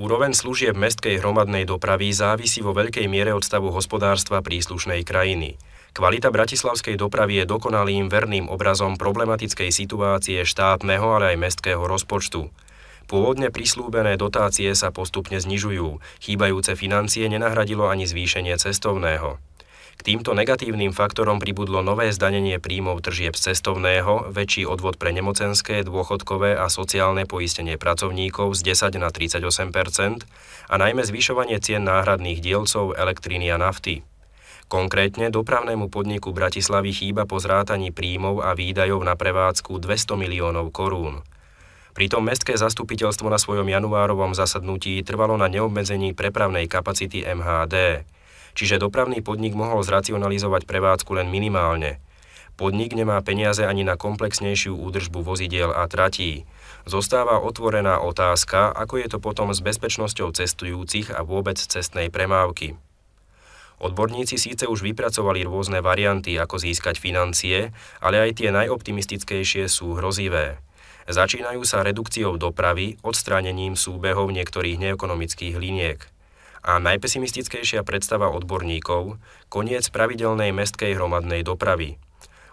Úroveň služieb mestskej hromadnej dopravy závisí vo veľkej miere od stavu hospodárstva príslušnej krajiny. Kvalita bratislavskej dopravy je dokonalým verným obrazom problematickej situácie štátneho, ale aj mestského rozpočtu. Pôvodne prislúbené dotácie sa postupne znižujú, chýbajúce financie nenahradilo ani zvýšenie cestovného. K týmto negatívnym faktorom pribudlo nové zdanenie príjmov tržieb z cestovného, väčší odvod pre nemocenské, dôchodkové a sociálne poistenie pracovníkov z 10 na 38 a najmä zvyšovanie cien náhradných dielcov elektriny a nafty. Konkrétne dopravnému podniku Bratislavy chýba po zrátaní príjmov a výdajov na prevádzku 200 miliónov korún. Pritom mestské zastupiteľstvo na svojom januárovom zasadnutí trvalo na neobmedzení prepravnej kapacity MHD čiže dopravný podnik mohol zracionalizovať prevádzku len minimálne. Podnik nemá peniaze ani na komplexnejšiu údržbu vozidiel a tratí. Zostáva otvorená otázka, ako je to potom s bezpečnosťou cestujúcich a vôbec cestnej premávky. Odborníci síce už vypracovali rôzne varianty, ako získať financie, ale aj tie najoptimistickejšie sú hrozivé. Začínajú sa redukciou dopravy, odstránením súbehov niektorých neekonomických liniek a najpesimistickejšia predstava odborníkov – koniec pravidelnej mestskej hromadnej dopravy.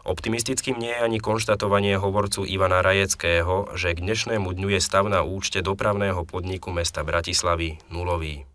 Optimistickým nie je ani konštatovanie hovorcu Ivana Rajeckého, že k dnešnému dňu je stav na účte dopravného podniku mesta Bratislavy nulový.